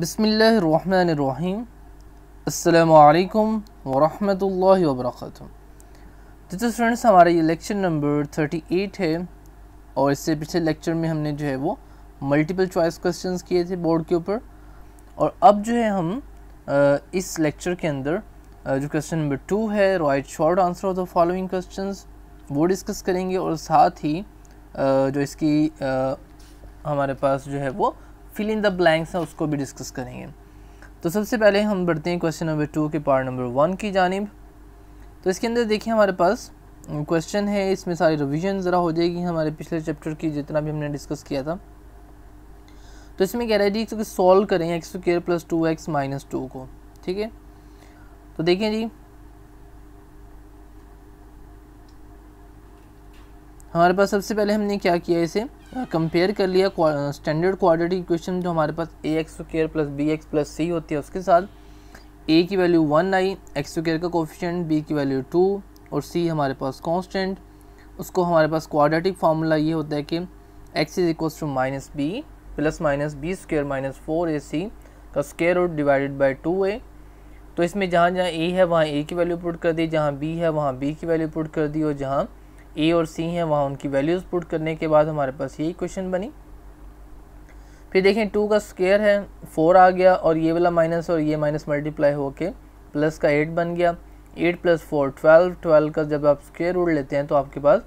बसमीम अल्लाम वरहमल वर्क rahmatullahi स्टूडेंट्स हमारा ये लेक्चर नंबर 38 है और इससे पिछले लेक्चर में हमने जो है वो मल्टीपल चॉइस क्वेश्चंस किए थे बोर्ड के ऊपर और अब जो है हम इस लेक्चर के अंदर जो क्वेश्चन नंबर टू है write short answer of the following questions वो डिस्कस करेंगे और साथ ही जो इसकी हमारे पास जो है वो फिल इन द ब्लैंक्स हैं उसको भी डिस्कस करेंगे तो सबसे पहले हम बढ़ते हैं क्वेश्चन नंबर टू के पार्ट नंबर वन की जानब तो इसके अंदर देखिए हमारे पास क्वेश्चन है इसमें सारी रिविजन ज़रा हो जाएगी हमारे पिछले चैप्टर की जितना भी हमने डिस्कस किया था तो इसमें कह रहा है जी इसको सॉल्व करें x square plus two x minus two को ठीक है तो देखें जी हमारे पास सबसे पहले हमने क्या किया इसे कंपेयर हाँ, कर लिया स्टैंडर्ड क्वाड्रेटिक इक्वेशन जो हमारे पास a x square plus B x plus c होती है उसके साथ ए की वैल्यू वन आई एक्स स्क्र का कोफिशेंट बी की वैल्यू टू और सी हमारे पास कांस्टेंट उसको हमारे पास क्वाड्रेटिक फार्मूला ये होता है कि x is equals to minus b plus minus B square minus four a c का square root divided by two a तो इसमें जहाँ जहाँ ए है वहाँ ए की वैल्यू पुट कर दी जहाँ बी है वहाँ बी की वैल्यू पुट कर दी और जहाँ ए और सी हैं वहाँ उनकी वैल्यूज़ पुट करने के बाद हमारे पास यही क्वेश्चन बनी फिर देखें टू का स्केयर है फोर आ गया और ये वाला माइनस और ये माइनस मल्टीप्लाई होके प्लस का एट बन गया eight plus four twelve twelve का जब आप स्केयर रूट लेते हैं तो आपके पास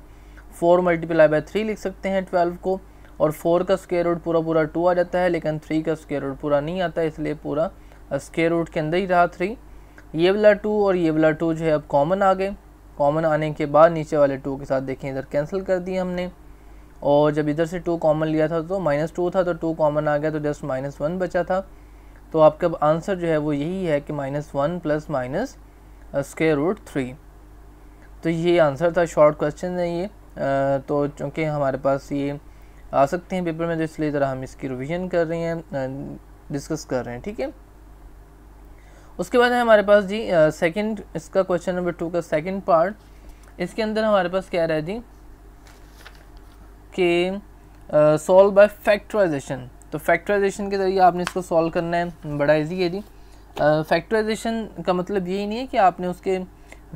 फोर मल्टीप्लाई बाय थ्री लिख सकते हैं ट्वेल्व को और फोर का स्केयर रूट पूरा पूरा टू आ जाता है लेकिन थ्री का स्केयर रूट पूरा नहीं आता इसलिए पूरा स्केयर रूट के अंदर ही रहा थ्री ये वाला टू और ये वाला टू जो है अब कॉमन आ गए कॉमन आने के बाद नीचे वाले टू के साथ देखें इधर कैंसिल कर दिए हमने और जब इधर से टू कॉमन लिया था तो माइनस टू था तो टू कॉमन आ गया तो जस्ट माइनस वन बचा था तो आपका आंसर जो है वो यही है कि minus one plus minus square root three तो ये आंसर था शॉर्ट क्वेश्चन है ये uh, तो चूँकि हमारे पास ये आ सकते हैं पेपर में तो इसलिए ज़रा हम इसकी रिविज़न कर रहे हैं डिस्कस uh, कर रहे हैं ठीक है उसके बाद है हमारे पास जी सेकंड इसका क्वेश्चन नंबर टू का सेकंड पार्ट इसके अंदर हमारे पास क्या रहा है जी कि सॉल्व बाय फैक्टराइजेशन तो फैक्टराइजेशन के ज़रिए आपने इसको सॉल्व करना है बड़ा इजी है जी फैक्टराइजेशन uh, का मतलब यही नहीं है कि आपने उसके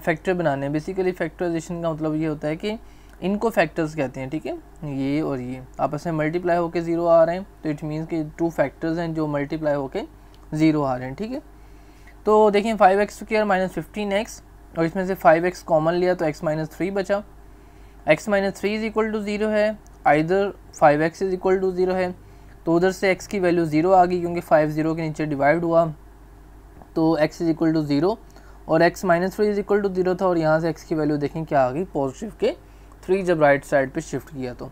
फैक्टर बनाने हैं बेसिकली फैक्टराइजेशन का मतलब ये होता है कि इनको फैक्टर्स कहते हैं ठीक है ये और ये आपस में मल्टीप्लाई होकर ज़ीरो आ रहे हैं तो इट मीन्स कि टू फैक्टर्स हैं जो मल्टीप्लाई होकर ज़ीरो आ रहे हैं ठीक है तो देखिए five x square minus fifteen x और इसमें से फाइव एक्स कॉमन लिया तो एक्स माइनस थ्री बचा x minus three is equal to zero है either five x is equal to zero है तो उधर से एक्स की वैल्यू ज़ीरो आ गई क्योंकि फाइव ज़ीरो के नीचे डिवाइड हुआ तो x is equal to zero और x minus three is equal to zero था और यहाँ से एक्स की वैल्यू देखें क्या आ गई पॉजिटिव के थ्री जब राइट साइड पर शिफ्ट किया तो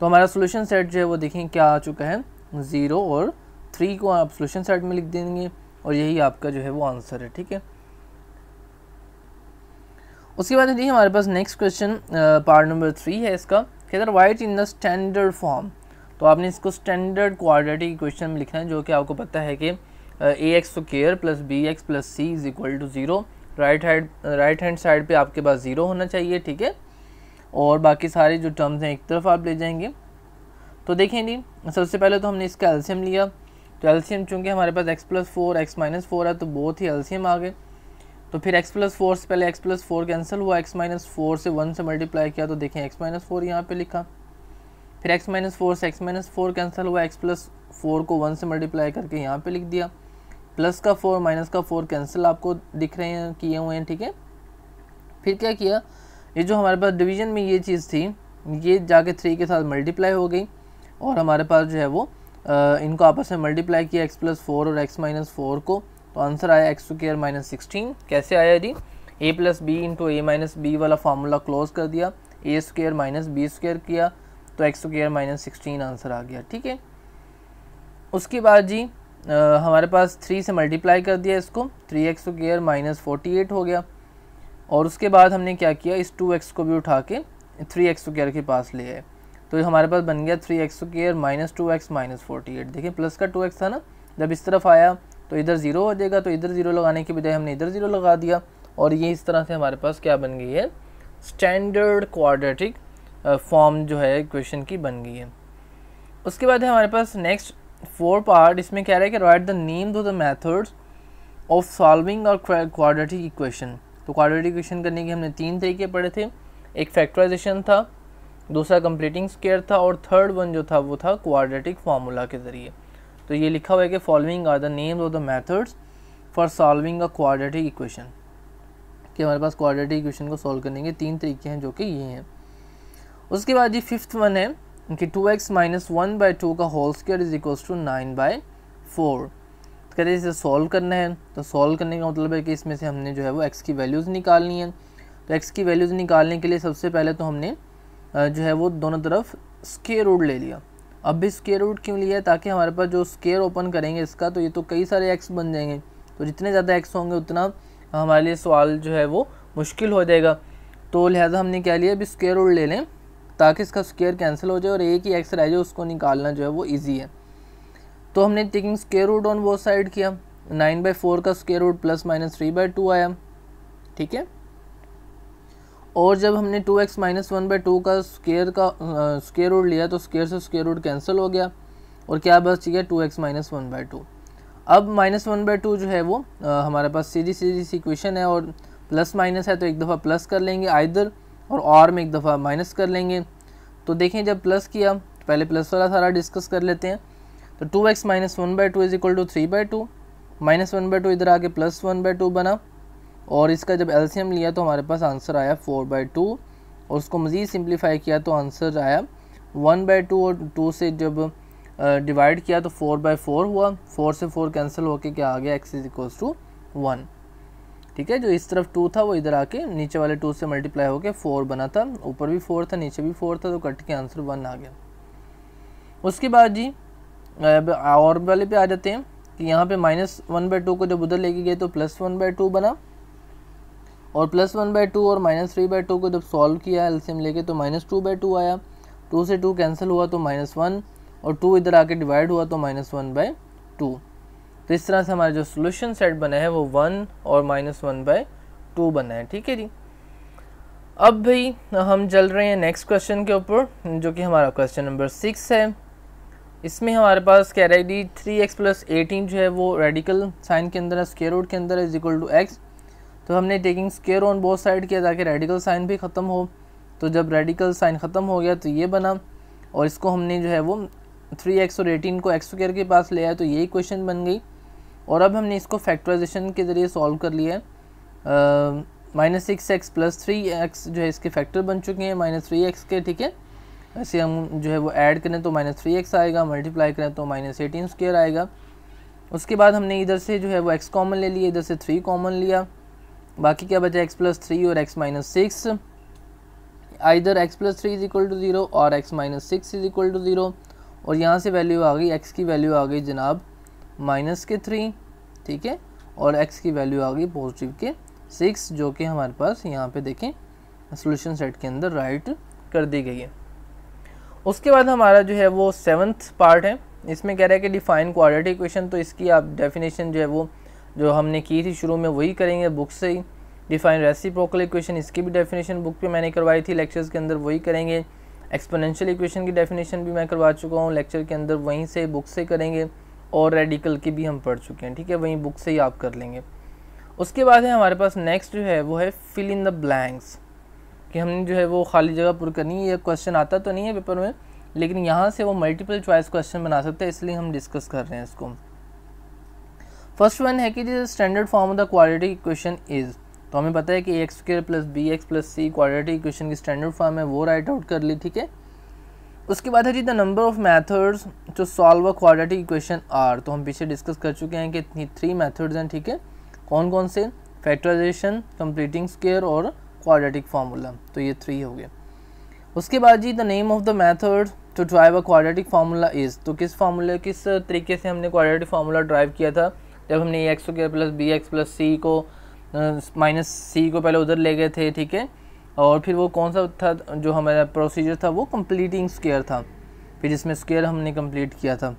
तो हमारा सोल्यूशन सेट जो है वो देखें क्या आ चुका है ज़ीरो और थ्री को आप सोल्यूशन सेट में लिख देंगे और यही आपका जो है वो आंसर है ठीक है उसके बाद जी हमारे पास next question part number three है इसका कहता write in the standard form तो आपने इसको स्टैंडर्ड क्वाड्रेटिक इक्वेशन में लिखना है जो कि आपको पता है कि a x square plus B x plus c is equal to zero right hand right hand side पे आपके पास ज़ीरो होना चाहिए ठीक है और बाकी सारे जो टर्म्स हैं एक तरफ आप ले जाएंगे तो देखें जी सबसे पहले तो हमने इसका एल्शियम लिया तो एल्सीम चूँकि हमारे पास x plus four x minus four है तो बहुत ही एल्सीम आ गए तो फिर एक्स प्लस फोर से पहले एक्स प्लस फोर कैंसिल हुआ एक्स माइनस फोर से वन से मल्टीप्लाई किया तो देखें एक्स माइनस फोर यहाँ पर लिखा फिर एक्स माइनस फोर से एक्स माइनस फोर कैंसिल हुआ एक्स प्लस फोर को वन से मल्टीप्लाई करके यहाँ पर लिख दिया प्लस का फोर माइनस का फोर कैंसिल आपको दिख रहे हैं किए हुए हैं ठीक है फिर क्या किया ये जो हमारे पास डिवीजन में ये चीज़ थी ये जाके थ्री के साथ मल्टीप्लाई हो गई और हमारे पास जो है वो इनको आपस में मल्टीप्लाई किया एक्स प्लस फोर और एक्स माइनस फोर को तो आंसर आया x square minus sixteen कैसे आया जी A plus B into A minus B वाला फार्मूला क्लोज कर दिया A square minus B square किया तो x square minus sixteen answer आ गया ठीक है उसके बाद जी आ, हमारे पास थ्री से मल्टीप्लाई कर दिया इसको three x square minus forty eight हो गया और उसके बाद हमने क्या किया इस टू एक्स को भी उठा के थ्री एक्स स्क्र के पास ले आए तो हमारे पास बन गया three x square minus two x minus forty eight देखिए प्लस का टू एक्स था ना जब इस तरफ आया तो इधर ज़ीरो हो जाएगा तो इधर ज़ीरो लगाने के बजाय हमने इधर ज़ीरो लगा दिया और ये इस तरह से हमारे पास क्या बन गई है स्टैंडर्ड क्वाड्रेटिक फॉर्म जो है क्वेश्चन की बन गई है उसके बाद है हमारे पास नेक्स्ट फोर पार्ट इसमें कह रहा है कि write the names of the methods of solving और क्वाड्रेटिक इक्वेशन तो क्वाड्रेटिक इक्वेशन करने के हमने तीन तरीके पढ़े थे एक फैक्टराइजेशन था दूसरा कंप्लीटिंग स्केयर था और थर्ड वन जो था वो था क्वाड्रेटिक फार्मूला के ज़रिए तो ये लिखा हुआ है कि following are the names of the methods for solving a quadratic equation कि हमारे पास क्वाड्रेटिक इक्वेशन को सॉल्व करने के तीन तरीके हैं जो कि ये हैं उसके बाद जी फिफ्थ वन है कि two x minus one by two का whole square is equals to nine by four तो कहते हैं इसे सॉल्व करना है तो सॉल्व करने का मतलब है कि इसमें से हमने जो है वो एक्स की वैल्यूज़ निकालनी है तो एक्स की वैल्यूज़ निकालने के लिए सबसे पहले तो हमने जो है वो दोनों तरफ स्केयर रूट ले लिया अब भी स्केयर रूट क्यों लिया ताकि हमारे पास जो स्केयर ओपन करेंगे इसका तो ये तो कई सारे एक्स बन जाएंगे तो जितने ज़्यादा एक्स होंगे उतना हमारे लिए सवाल जो है वो मुश्किल हो जाएगा तो लिहाजा हमने क्या लिया अभी स्केयर रूट ले लें ताकि इसका स्केयर कैंसिल हो जाए और एक ही एक्स रह जाए उसको निकालना जो है वो ईजी है तो हमने टेकिंग स्केयर रूट ऑन वो साइड किया नाइन बाई फोर का square root plus minus three by two आया ठीक है और जब हमने two x minus one by two का स्केयर का स्केयर रूट लिया तो स्केयर से स्केयर रूट कैंसिल हो गया और क्या बस चाहिए two x minus one by two अब माइनस वन बाई टू जो है वो आ, हमारे पास सीधी सीधी सी इक्वेशन है और प्लस माइनस है तो एक दफ़ा प्लस कर लेंगे आइधर और और में एक दफ़ा माइनस कर लेंगे तो देखें जब प्लस किया तो पहले प्लस वाला सारा डिस्कस कर लेते हैं तो two x minus one by two is equal to three by two minus one by two इधर आके प्लस वन बाई टू बना और इसका जब एलसीएम लिया तो हमारे पास आंसर आया फोर बाई टू और उसको मज़ीद सिंप्लीफाई किया तो आंसर आया वन बाई टू और टू से जब डिवाइड किया तो फोर बाई फोर हुआ फोर से फोर कैंसिल होके क्या आ गया x is equals to one ठीक है जो इस तरफ टू था वो इधर आके नीचे वाले टू से मल्टीप्लाई होकर फोर बना था ऊपर भी फोर था नीचे भी फोर था तो कट के आंसर वन आ गया उसके बाद जी अब और वाले पे आ जाते हैं कि यहाँ पे माइनस वन बाई टू को जब उधर लेके गए तो प्लस वन बाई टू बना और प्लस वन बाई टू और माइनस थ्री बाई टू को जब सॉल्व किया एल्सियम लेके तो माइनस टू बाई टू आया टू से टू कैंसिल हुआ तो माइनस वन और टू इधर आके डिवाइड हुआ तो माइनस वन बाई टू तो इस तरह से हमारा जो सोल्यूशन सेट बना है वो वन और माइनस वन बाई टू बना है ठीक है जी अब भाई हम चल रहे हैं नेक्स्ट क्वेश्चन के ऊपर जो कि हमारा क्वेश्चन नंबर सिक्स है इसमें हमारे पास कह रहा है D three x plus eighteen जो है वो रेडिकल साइन के अंदर है स्केयर रूट के अंदर इज इक्वल टू एक्स तो हमने taking square on both side किया ताकि रेडिकल साइन भी ख़त्म हो तो जब रेडिकल साइन ख़त्म हो गया तो ये बना और इसको हमने जो है वो थ्री एक्स और एटीन को एक्स स्क्र के पास ले आया तो यही क्वेश्चन बन गई और अब हमने इसको फैक्टराइजेशन के ज़रिए सॉल्व कर लिया है minus six x plus three x जो है इसके फैक्टर बन चुके हैं माइनस थ्री एक्स के ठीक है ऐसे हम जो है वो ऐड करें तो माइनस थ्री एक्स आएगा मल्टीप्लाई करें तो माइनस एटीन स्केयर आएगा उसके बाद हमने इधर से जो है वो एक्स कॉमन ले लिया इधर से थ्री कॉमन लिया बाकी क्या बचा एक्स प्लस थ्री और एक्स माइनस सिक्स आइधर x plus three is equal to zero और x minus six is equal to zero और यहाँ से वैल्यू आ गई एक्स की वैल्यू आ गई जनाब माइनस के थ्री ठीक है और एक्स की वैल्यू आ गई पॉजिटिव के सिक्स जो कि हमारे पास यहाँ पे देखें सोल्यूशन सेट के अंदर राइट कर दी गई है उसके बाद हमारा जो है वो सेवन्थ पार्ट है इसमें कह रहा है कि डिफाइन क्वाड्रेटिक इक्वेशन तो इसकी आप डेफिनेशन जो है वो जो हमने की थी शुरू में वही करेंगे बुक से ही डिफाइन रेसिप्रोकल इक्वेशन इसकी भी डेफिनेशन बुक पे मैंने करवाई थी लेक्चर्स के अंदर वही करेंगे एक्सपोनेंशियल इक्वेशन की डेफिनेशन भी मैं करवा चुका हूँ लेक्चर के अंदर वहीं से बुक से करेंगे और रेडिकल की भी हम पढ़ चुके हैं ठीक है वहीं बुक से ही आप कर लेंगे उसके बाद है हमारे पास नेक्स्ट जो है वो है फिल इन द ब्लैंक्स कि हमने जो है वो खाली जगह पुर करनी है ये क्वेश्चन आता तो नहीं है पेपर में लेकिन यहाँ से वो मल्टीपल चॉइस क्वेश्चन बना सकते हैं इसलिए हम डिस्कस कर रहे हैं इसको फर्स्ट वन है कि standard form of the quality equation is तो हमें पता है कि x square plus B x plus C quality equation की स्टैंडर्ड फॉर्म है वो राइट आउट कर ली ठीक है उसके बाद है जी द नंबर ऑफ मैथड्स जो solve a quality equation are तो हम पीछे डिस्कस कर चुके हैं कि थ्री मैथड्स हैं ठीक है कौन कौन से फैक्टराइजेशन कंप्लीटिंग स्केयर और क्वाड्रेटिक फार्मूला तो ये थ्री हो गए उसके बाद जी the name of the method to drive a quadratic formula is तो किस फार्मूला किस तरीके से हमने क्वाड्रेटिक फार्मूला ड्राइव किया था जब हमने A x square plus B x plus C को माइनस सी को पहले उधर ले गए थे ठीक है और फिर वो कौन सा था जो हमारा प्रोसीजर था वो कम्प्लीटिंग स्केयर था फिर जिसमें स्केयर हमने कम्प्लीट किया था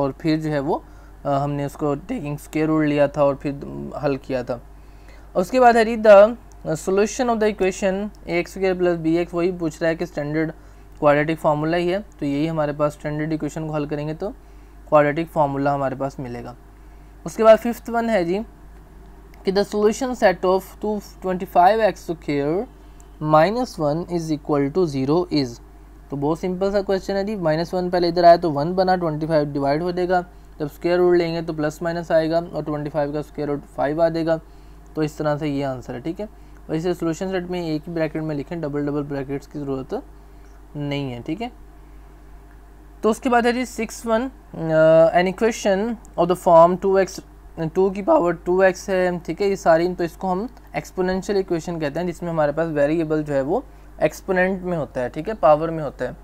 और फिर जो है वो आ, हमने उसको टेकिंग स्केयर उड़ लिया था और फिर हल किया था उसके बाद हरी the solution of the equation A x square plus B x वही पूछ रहा है कि स्टैंडर्ड क्वाड्रेटिक फार्मूला ही है तो यही हमारे पास स्टैंडर्ड इक्वेशन को हल करेंगे तो क्वाड्रेटिक फार्मूला हमारे पास मिलेगा उसके बाद फिफ्थ वन है जी कि the solution set of two twenty five x square minus one is equal to zero is तो बहुत सिंपल सा क्वेश्चन है जी माइनस वन पहले इधर आया तो वन बना ट्वेंटी फाइव डिवाइड हो जाएगा जब स्क्यर रूट लेंगे तो प्लस माइनस आएगा और ट्वेंटी फाइव का स्क्यर रूट फाइव आ जाएगा तो इस तरह से ये आंसर है ठीक है वैसे इसे सोल्यूशन सेट में एक ही ब्रैकेट में लिखें डबल डबल ब्रैकेट्स की ज़रूरत नहीं है ठीक है तो उसके बाद है जी six one an equation of the form two x two की पावर टू एक्स है ठीक है ये सारी तो इसको हम एक्सपोनेंशियल इक्वेशन कहते हैं जिसमें हमारे पास वेरिएबल जो है वो एक्सपोनेंट में होता है ठीक है पावर में होता है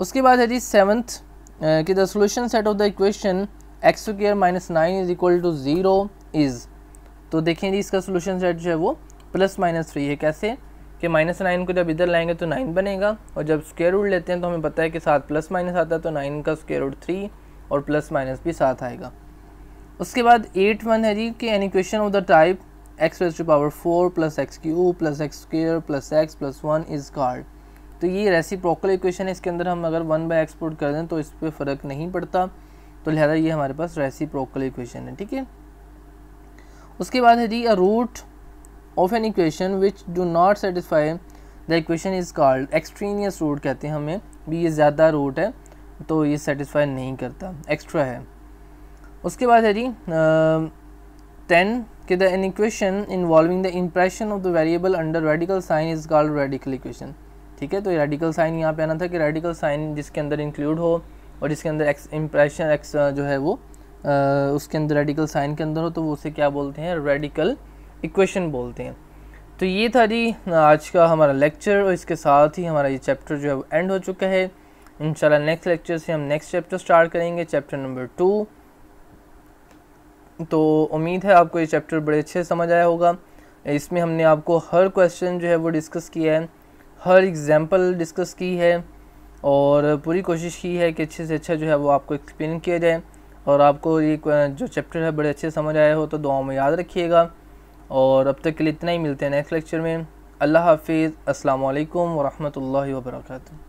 उसके बाद है जी सेवन्थ uh, कि the solution set of the equation x square minus nine is equal to zero is तो देखें जी इसका सोल्यूशन सेट जो है वो प्लस माइनस थ्री है कैसे कि माइनस नाइन को जब इधर लाएंगे तो नाइन बनेगा और जब स्केयर रूट लेते हैं तो हमें पता है कि सात प्लस माइनस आता है तो नाइन का स्केयर रूट थ्री और प्लस माइनस भी साथ आएगा उसके बाद एट वन है जी कि an equation of the type x raise to power four plus x cube plus x square plus x plus one is called तो ये रेसी प्रोकल इक्वेशन है इसके अंदर हम अगर वन बाई एक्सपोर्ट कर दें तो इस पर फ़र्क नहीं पड़ता तो लिहाजा ये हमारे पास रेसी प्रोकल इक्वेशन है ठीक है उसके बाद है जी a root of an equation which do not satisfy the equation is called extraneous root कहते हैं हमें भी ये ज़्यादा रूट है तो ये सेटिस्फाई नहीं करता एक्स्ट्रा है उसके बाद है जी टेन के the an equation involving the impression of the variable under radical sign is called radical equation ठीक है तो रेडिकल साइन यहाँ पे आना था कि रेडिकल साइन जिसके अंदर इंक्लूड हो और जिसके अंदर एक्स इम्प्रेशन एक्स जो है वो आ, उसके अंदर रेडिकल साइन के अंदर हो तो वो उसे क्या बोलते हैं रेडिकल इक्वेशन बोलते हैं तो ये था जी आज का हमारा लेक्चर और इसके साथ ही हमारा ये चैप्टर जो है वो एंड हो चुका है इंशाल्लाह नेक्स्ट लेक्चर से हम नेक्स्ट चैप्टर स्टार्ट करेंगे चैप्टर नंबर टू तो उम्मीद है आपको ये चैप्टर बड़े अच्छे समझ आया होगा इसमें हमने आपको हर क्वेश्चन जो है वो डिस्कस किया है हर एग्ज़ाम्पल डिस्कस की है और पूरी कोशिश की है कि अच्छे से अच्छा जो है वो आपको एक्सप्लेन किया जाए और आपको ये जो चैप्टर है बड़े अच्छे समझ आया हो तो दुआ में याद रखिएगा और अब तक के लिए इतना ही मिलते हैं नेक्स्ट लेक्चर में अल्लाह हाफिज़ असलकम वरहमल वर्का